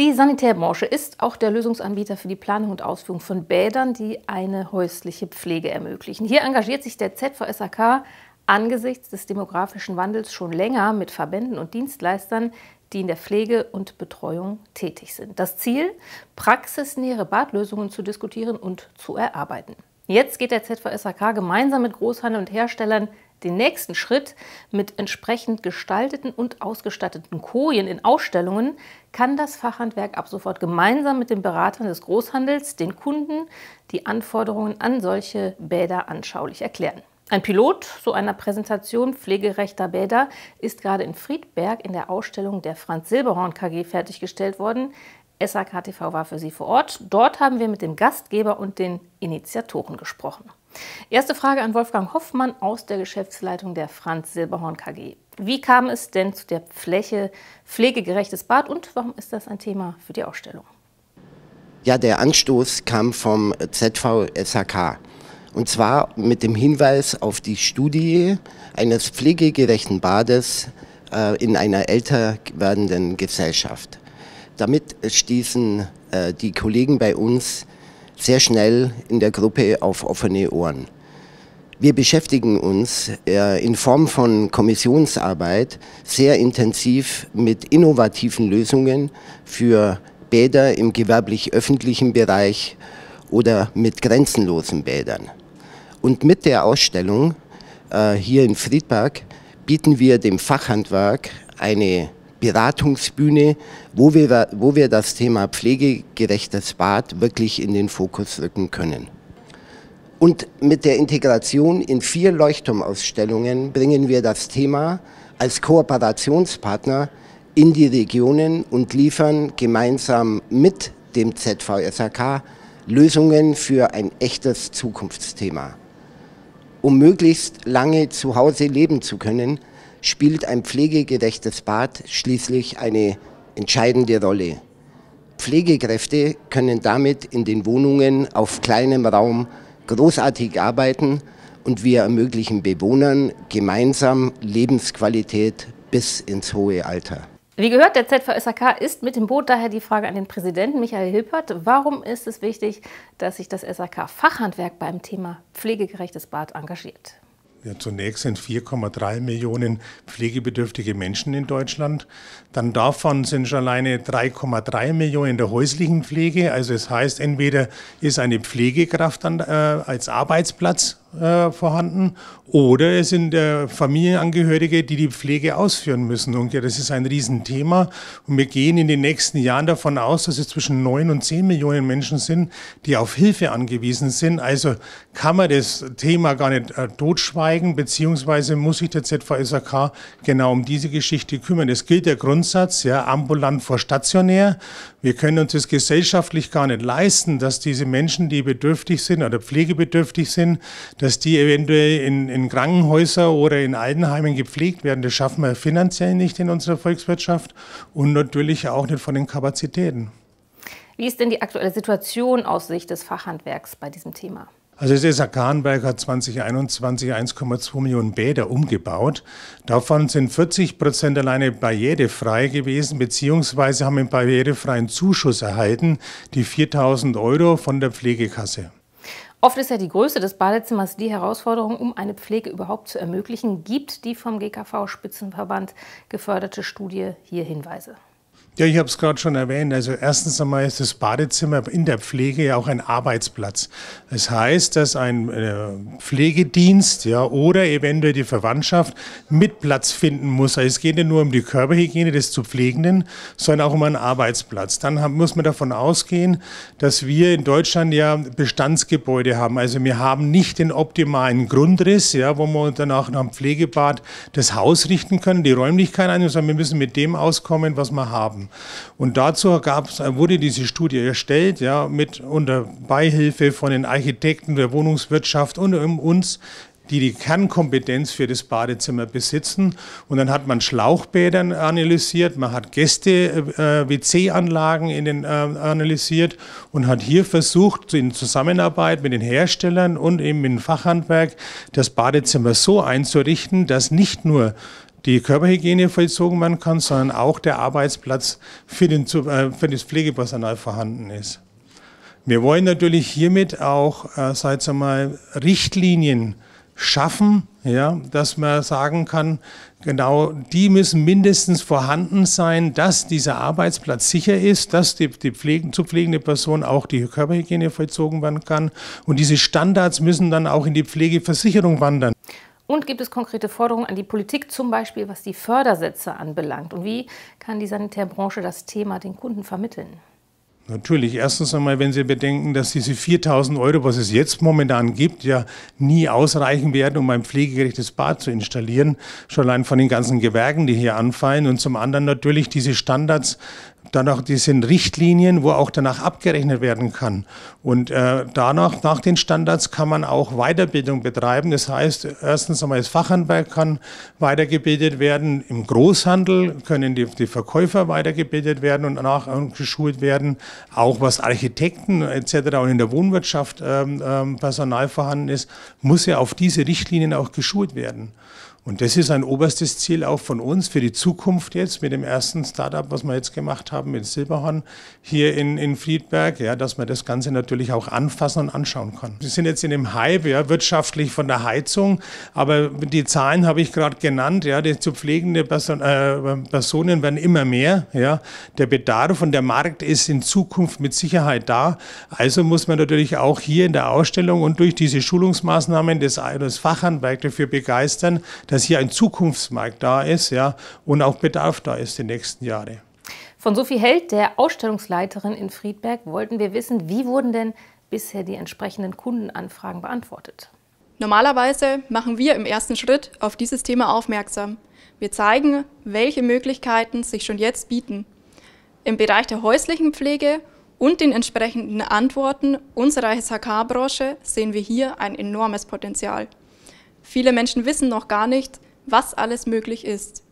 Die Sanitärbranche ist auch der Lösungsanbieter für die Planung und Ausführung von Bädern, die eine häusliche Pflege ermöglichen. Hier engagiert sich der ZVSAK angesichts des demografischen Wandels schon länger mit Verbänden und Dienstleistern, die in der Pflege und Betreuung tätig sind. Das Ziel, praxisnähere Badlösungen zu diskutieren und zu erarbeiten. Jetzt geht der ZVSAK gemeinsam mit Großhandel und Herstellern den nächsten Schritt mit entsprechend gestalteten und ausgestatteten Kojen in Ausstellungen kann das Fachhandwerk ab sofort gemeinsam mit den Beratern des Großhandels den Kunden die Anforderungen an solche Bäder anschaulich erklären. Ein Pilot zu einer Präsentation pflegerechter Bäder ist gerade in Friedberg in der Ausstellung der Franz Silberhorn KG fertiggestellt worden. SAK TV war für Sie vor Ort. Dort haben wir mit dem Gastgeber und den Initiatoren gesprochen. Erste Frage an Wolfgang Hoffmann aus der Geschäftsleitung der Franz Silberhorn KG. Wie kam es denn zu der Fläche pflegegerechtes Bad und warum ist das ein Thema für die Ausstellung? Ja, der Anstoß kam vom ZVSHK. Und zwar mit dem Hinweis auf die Studie eines pflegegerechten Bades äh, in einer älter werdenden Gesellschaft. Damit stießen äh, die Kollegen bei uns sehr schnell in der Gruppe auf offene Ohren. Wir beschäftigen uns äh, in Form von Kommissionsarbeit sehr intensiv mit innovativen Lösungen für Bäder im gewerblich-öffentlichen Bereich oder mit grenzenlosen Bädern. Und mit der Ausstellung äh, hier in Friedberg bieten wir dem Fachhandwerk eine Beratungsbühne, wo wir, wo wir das Thema pflegegerechtes Bad wirklich in den Fokus rücken können. Und mit der Integration in vier Leuchtturmausstellungen bringen wir das Thema als Kooperationspartner in die Regionen und liefern gemeinsam mit dem ZVSAK Lösungen für ein echtes Zukunftsthema. Um möglichst lange zu Hause leben zu können, spielt ein pflegegerechtes Bad schließlich eine entscheidende Rolle. Pflegekräfte können damit in den Wohnungen auf kleinem Raum großartig arbeiten und wir ermöglichen Bewohnern gemeinsam Lebensqualität bis ins hohe Alter. Wie gehört, der ZVSAK ist mit dem Boot. Daher die Frage an den Präsidenten Michael Hilpert. Warum ist es wichtig, dass sich das SAK-Fachhandwerk beim Thema pflegegerechtes Bad engagiert? Ja, zunächst sind 4,3 Millionen pflegebedürftige Menschen in Deutschland. Dann davon sind schon alleine 3,3 Millionen in der häuslichen Pflege. Also es das heißt, entweder ist eine Pflegekraft an, äh, als Arbeitsplatz äh, vorhanden oder es sind äh, Familienangehörige, die die Pflege ausführen müssen. Und ja, das ist ein Riesenthema. Und wir gehen in den nächsten Jahren davon aus, dass es zwischen neun und zehn Millionen Menschen sind, die auf Hilfe angewiesen sind. Also kann man das Thema gar nicht äh, totschweigen, beziehungsweise muss sich der ZVSAK genau um diese Geschichte kümmern. Es gilt der Grundsatz, ja, ambulant vor stationär. Wir können uns das gesellschaftlich gar nicht leisten, dass diese Menschen, die bedürftig sind oder pflegebedürftig sind, dass die eventuell in, in Krankenhäuser oder in Altenheimen gepflegt werden. Das schaffen wir finanziell nicht in unserer Volkswirtschaft und natürlich auch nicht von den Kapazitäten. Wie ist denn die aktuelle Situation aus Sicht des Fachhandwerks bei diesem Thema? Also das SA Kahnberg hat 2021 1,2 Millionen Bäder umgebaut. Davon sind 40 Prozent alleine barrierefrei gewesen, beziehungsweise haben einen barrierefreien Zuschuss erhalten, die 4000 Euro von der Pflegekasse. Oft ist ja die Größe des Badezimmers die Herausforderung, um eine Pflege überhaupt zu ermöglichen, gibt die vom GKV Spitzenverband geförderte Studie hier Hinweise. Ja, ich habe es gerade schon erwähnt. Also erstens einmal ist das Badezimmer in der Pflege ja auch ein Arbeitsplatz. Das heißt, dass ein äh, Pflegedienst ja, oder eventuell die Verwandtschaft mit Platz finden muss. Also es geht nicht nur um die Körperhygiene des zu Pflegenden, sondern auch um einen Arbeitsplatz. Dann haben, muss man davon ausgehen, dass wir in Deutschland ja Bestandsgebäude haben. Also wir haben nicht den optimalen Grundriss, ja, wo wir danach nach dem Pflegebad das Haus richten können, die Räumlichkeit ein, sondern wir müssen mit dem auskommen, was wir haben. Und dazu gab's, äh, wurde diese Studie erstellt, ja, mit unter Beihilfe von den Architekten der Wohnungswirtschaft und uns die die Kernkompetenz für das Badezimmer besitzen. Und dann hat man Schlauchbäder analysiert, man hat Gäste-WC-Anlagen äh, äh, äh, analysiert und hat hier versucht, in Zusammenarbeit mit den Herstellern und eben mit dem Fachhandwerk, das Badezimmer so einzurichten, dass nicht nur die Körperhygiene vollzogen werden kann, sondern auch der Arbeitsplatz für, den, äh, für das Pflegepersonal vorhanden ist. Wir wollen natürlich hiermit auch, äh, seit so mal, Richtlinien schaffen, ja, dass man sagen kann, genau die müssen mindestens vorhanden sein, dass dieser Arbeitsplatz sicher ist, dass die, die pflegen, zu pflegende Person auch die Körperhygiene vollzogen werden kann. Und diese Standards müssen dann auch in die Pflegeversicherung wandern. Und gibt es konkrete Forderungen an die Politik, zum Beispiel was die Fördersätze anbelangt? Und wie kann die Sanitärbranche das Thema den Kunden vermitteln? Natürlich, erstens einmal, wenn Sie bedenken, dass diese 4000 Euro, was es jetzt momentan gibt, ja nie ausreichen werden, um ein pflegegerechtes Bad zu installieren, schon allein von den ganzen Gewerken, die hier anfallen. Und zum anderen natürlich diese Standards Danach, die sind Richtlinien, wo auch danach abgerechnet werden kann. Und äh, danach, nach den Standards, kann man auch Weiterbildung betreiben. Das heißt, erstens einmal das Fachhandwerk kann weitergebildet werden. Im Großhandel können die, die Verkäufer weitergebildet werden und danach äh, geschult werden. Auch was Architekten etc. und in der Wohnwirtschaft ähm, ähm, Personal vorhanden ist, muss ja auf diese Richtlinien auch geschult werden. Und das ist ein oberstes Ziel auch von uns für die Zukunft jetzt mit dem ersten Startup, was wir jetzt gemacht haben mit Silberhorn hier in, in Friedberg, ja, dass man das Ganze natürlich auch anfassen und anschauen kann. Wir sind jetzt in dem Hype, ja, wirtschaftlich von der Heizung, aber die Zahlen habe ich gerade genannt, ja, die zu pflegende Person, äh, Personen werden immer mehr, ja. Der Bedarf und der Markt ist in Zukunft mit Sicherheit da. Also muss man natürlich auch hier in der Ausstellung und durch diese Schulungsmaßnahmen des, des Fachhandwerk dafür begeistern, dass hier ein Zukunftsmarkt da ist ja, und auch Bedarf da ist die nächsten Jahre. Von Sophie Held, der Ausstellungsleiterin in Friedberg, wollten wir wissen, wie wurden denn bisher die entsprechenden Kundenanfragen beantwortet? Normalerweise machen wir im ersten Schritt auf dieses Thema aufmerksam. Wir zeigen, welche Möglichkeiten sich schon jetzt bieten. Im Bereich der häuslichen Pflege und den entsprechenden Antworten unserer SHK-Branche sehen wir hier ein enormes Potenzial. Viele Menschen wissen noch gar nicht, was alles möglich ist.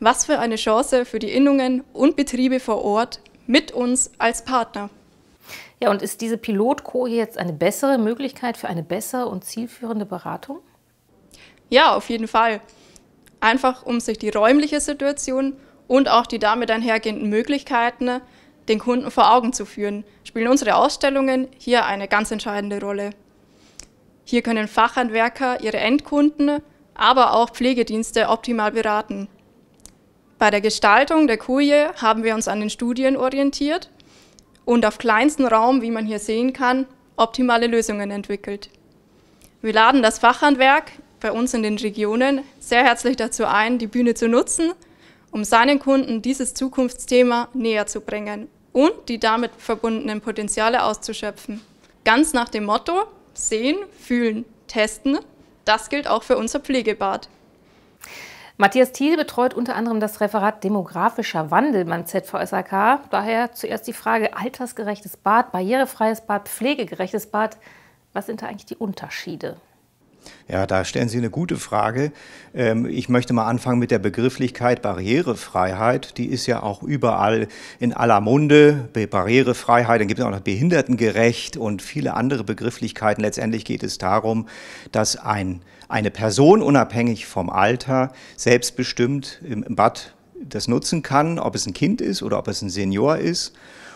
Was für eine Chance für die Innungen und Betriebe vor Ort mit uns als Partner. Ja, und ist diese Pilotkohe jetzt eine bessere Möglichkeit für eine bessere und zielführende Beratung? Ja, auf jeden Fall. Einfach um sich die räumliche Situation und auch die damit einhergehenden Möglichkeiten den Kunden vor Augen zu führen, spielen unsere Ausstellungen hier eine ganz entscheidende Rolle. Hier können Fachhandwerker ihre Endkunden, aber auch Pflegedienste optimal beraten. Bei der Gestaltung der Kurie haben wir uns an den Studien orientiert und auf kleinsten Raum, wie man hier sehen kann, optimale Lösungen entwickelt. Wir laden das Fachhandwerk bei uns in den Regionen sehr herzlich dazu ein, die Bühne zu nutzen, um seinen Kunden dieses Zukunftsthema näher zu bringen und die damit verbundenen Potenziale auszuschöpfen. Ganz nach dem Motto, sehen, fühlen, testen. Das gilt auch für unser Pflegebad. Matthias Thiel betreut unter anderem das Referat Demografischer Wandel beim ZVSAK. Daher zuerst die Frage altersgerechtes Bad, barrierefreies Bad, pflegegerechtes Bad. Was sind da eigentlich die Unterschiede? Ja, da stellen Sie eine gute Frage. Ähm, ich möchte mal anfangen mit der Begrifflichkeit Barrierefreiheit. Die ist ja auch überall in aller Munde. Barrierefreiheit, dann gibt es auch noch Behindertengerecht und viele andere Begrifflichkeiten. Letztendlich geht es darum, dass ein, eine Person unabhängig vom Alter selbstbestimmt im Bad das nutzen kann, ob es ein Kind ist oder ob es ein Senior ist.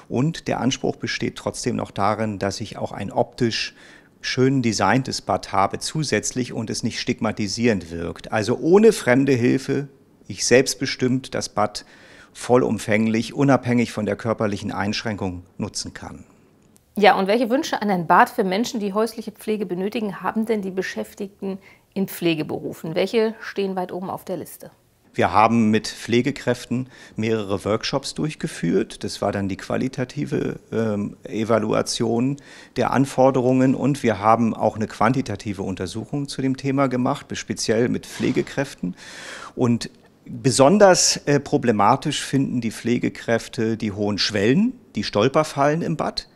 Und der Anspruch besteht trotzdem noch darin, dass ich auch ein optisch schön designtes Bad habe zusätzlich und es nicht stigmatisierend wirkt. Also ohne fremde Hilfe, ich selbstbestimmt das Bad vollumfänglich, unabhängig von der körperlichen Einschränkung nutzen kann. Ja, und welche Wünsche an ein Bad für Menschen, die häusliche Pflege benötigen, haben denn die Beschäftigten in Pflegeberufen? Welche stehen weit oben auf der Liste? Wir haben mit Pflegekräften mehrere Workshops durchgeführt. Das war dann die qualitative ähm, Evaluation der Anforderungen und wir haben auch eine quantitative Untersuchung zu dem Thema gemacht, speziell mit Pflegekräften. Und Besonders äh, problematisch finden die Pflegekräfte die hohen Schwellen, die Stolperfallen im Bad.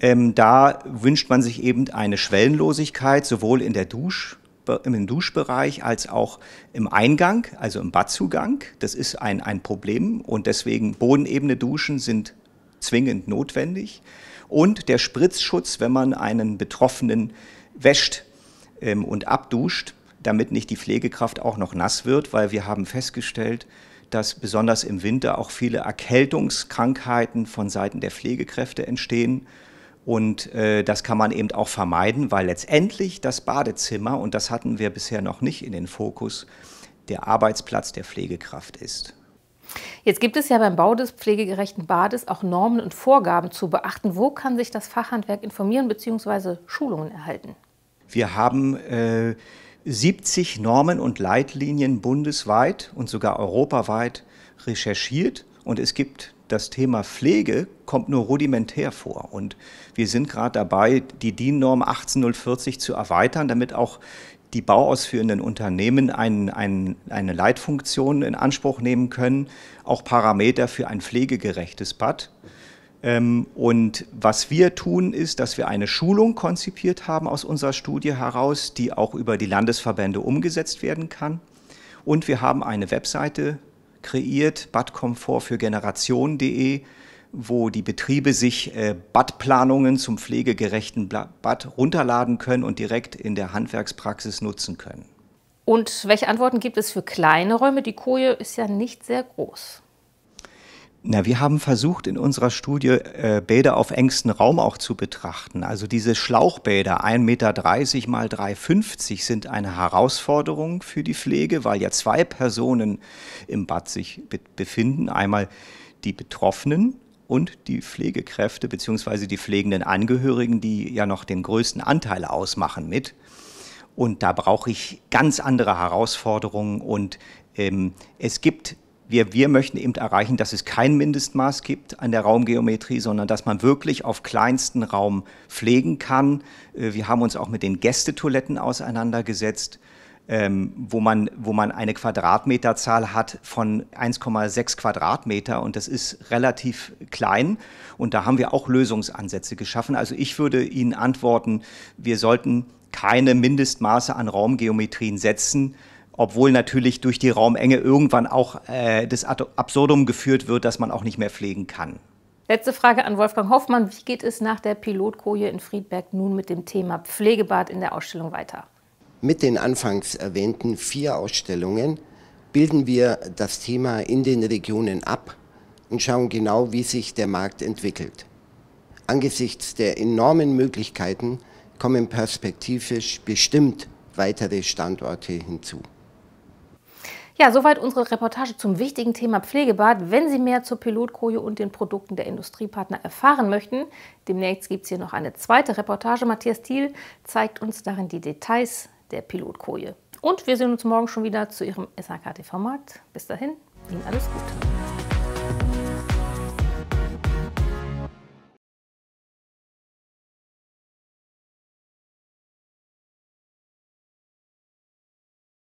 Ähm, da wünscht man sich eben eine Schwellenlosigkeit, sowohl in der Dusch, im Duschbereich als auch im Eingang, also im Badzugang. Das ist ein, ein Problem und deswegen bodenebene Duschen sind zwingend notwendig. Und der Spritzschutz, wenn man einen Betroffenen wäscht ähm, und abduscht, damit nicht die Pflegekraft auch noch nass wird, weil wir haben festgestellt, dass besonders im Winter auch viele Erkältungskrankheiten von Seiten der Pflegekräfte entstehen und äh, das kann man eben auch vermeiden, weil letztendlich das Badezimmer, und das hatten wir bisher noch nicht in den Fokus, der Arbeitsplatz der Pflegekraft ist. Jetzt gibt es ja beim Bau des pflegegerechten Bades auch Normen und Vorgaben zu beachten. Wo kann sich das Fachhandwerk informieren bzw. Schulungen erhalten? Wir haben äh, 70 Normen und Leitlinien bundesweit und sogar europaweit recherchiert und es gibt das Thema Pflege kommt nur rudimentär vor. Und wir sind gerade dabei, die DIN-Norm 18040 zu erweitern, damit auch die bauausführenden Unternehmen ein, ein, eine Leitfunktion in Anspruch nehmen können, auch Parameter für ein pflegegerechtes Bad. Ähm, und was wir tun, ist, dass wir eine Schulung konzipiert haben aus unserer Studie heraus, die auch über die Landesverbände umgesetzt werden kann. Und wir haben eine Webseite kreiert, Badkomfort für Generation.de, wo die Betriebe sich äh, Badplanungen zum pflegegerechten Bad runterladen können und direkt in der Handwerkspraxis nutzen können. Und welche Antworten gibt es für kleine Räume? Die Koje ist ja nicht sehr groß. Na, wir haben versucht, in unserer Studie äh, Bäder auf engstem Raum auch zu betrachten. Also diese Schlauchbäder, 1,30 Meter mal 3,50 sind eine Herausforderung für die Pflege, weil ja zwei Personen im Bad sich be befinden. Einmal die Betroffenen und die Pflegekräfte bzw. die pflegenden Angehörigen, die ja noch den größten Anteil ausmachen mit. Und da brauche ich ganz andere Herausforderungen und ähm, es gibt wir, wir möchten eben erreichen, dass es kein Mindestmaß gibt an der Raumgeometrie, sondern dass man wirklich auf kleinsten Raum pflegen kann. Äh, wir haben uns auch mit den Gästetoiletten auseinandergesetzt. Ähm, wo, man, wo man eine Quadratmeterzahl hat von 1,6 Quadratmeter und das ist relativ klein und da haben wir auch Lösungsansätze geschaffen. Also ich würde Ihnen antworten, wir sollten keine Mindestmaße an Raumgeometrien setzen, obwohl natürlich durch die Raumenge irgendwann auch äh, das Absurdum geführt wird, dass man auch nicht mehr pflegen kann. Letzte Frage an Wolfgang Hoffmann. Wie geht es nach der Pilotkoje in Friedberg nun mit dem Thema Pflegebad in der Ausstellung weiter? Mit den anfangs erwähnten vier Ausstellungen bilden wir das Thema in den Regionen ab und schauen genau, wie sich der Markt entwickelt. Angesichts der enormen Möglichkeiten kommen perspektivisch bestimmt weitere Standorte hinzu. Ja, soweit unsere Reportage zum wichtigen Thema Pflegebad. Wenn Sie mehr zur Pilotkoje und den Produkten der Industriepartner erfahren möchten, demnächst gibt es hier noch eine zweite Reportage. Matthias Thiel zeigt uns darin die Details der Pilotkoje. Und wir sehen uns morgen schon wieder zu Ihrem SAK-TV-Markt. Bis dahin, Ihnen alles Gute.